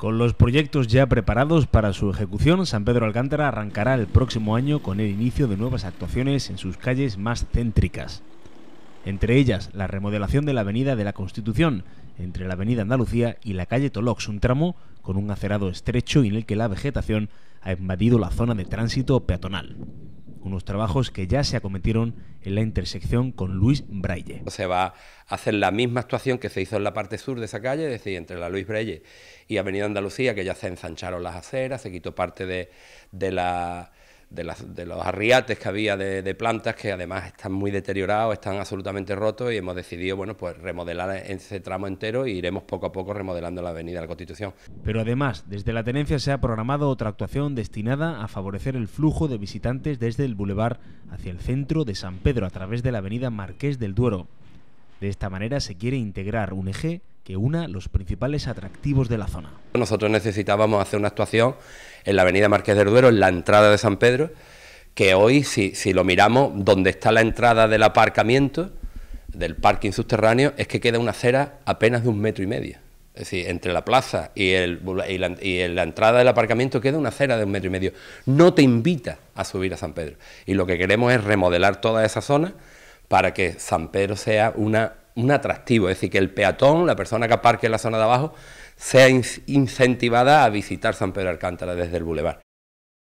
Con los proyectos ya preparados para su ejecución, San Pedro Alcántara arrancará el próximo año con el inicio de nuevas actuaciones en sus calles más céntricas. Entre ellas, la remodelación de la Avenida de la Constitución, entre la Avenida Andalucía y la calle Tolox, un tramo con un acerado estrecho en el que la vegetación ha invadido la zona de tránsito peatonal unos trabajos que ya se acometieron en la intersección con Luis Braille. Se va a hacer la misma actuación que se hizo en la parte sur de esa calle, es decir, entre la Luis Braille y Avenida Andalucía, que ya se ensancharon las aceras, se quitó parte de, de la de, los arriates que había de, plantas que además están muy deteriorados, están absolutamente rotos y hemos decidido bueno, pues remodelar ese tramo entero e iremos poco a poco remodelando la avenida de la Constitución. Pero además, desde la tenencia se ha programado otra actuación destinada a favorecer el flujo de visitantes desde el bulevar hacia el centro de San Pedro a través de la avenida Marqués del Duero. De esta manera se quiere integrar un eje que una los principales atractivos de la zona. Nosotros necesitábamos hacer una actuación en la avenida Marqués de Herduero, en la entrada de San Pedro, que hoy, si, si lo miramos, donde está la entrada del aparcamiento, del parking subterráneo, es que queda una acera apenas de un metro y medio. Es decir, entre la plaza y, el, y, la, entrada del aparcamiento queda una acera de un metro y medio. No te invita a subir a San Pedro. Y lo que queremos es remodelar toda esa zona para que San Pedro sea una un atractivo, es decir, que el peatón, la persona que aparque en la zona de abajo, sea incentivada a visitar San Pedro Alcántara desde el bulevar.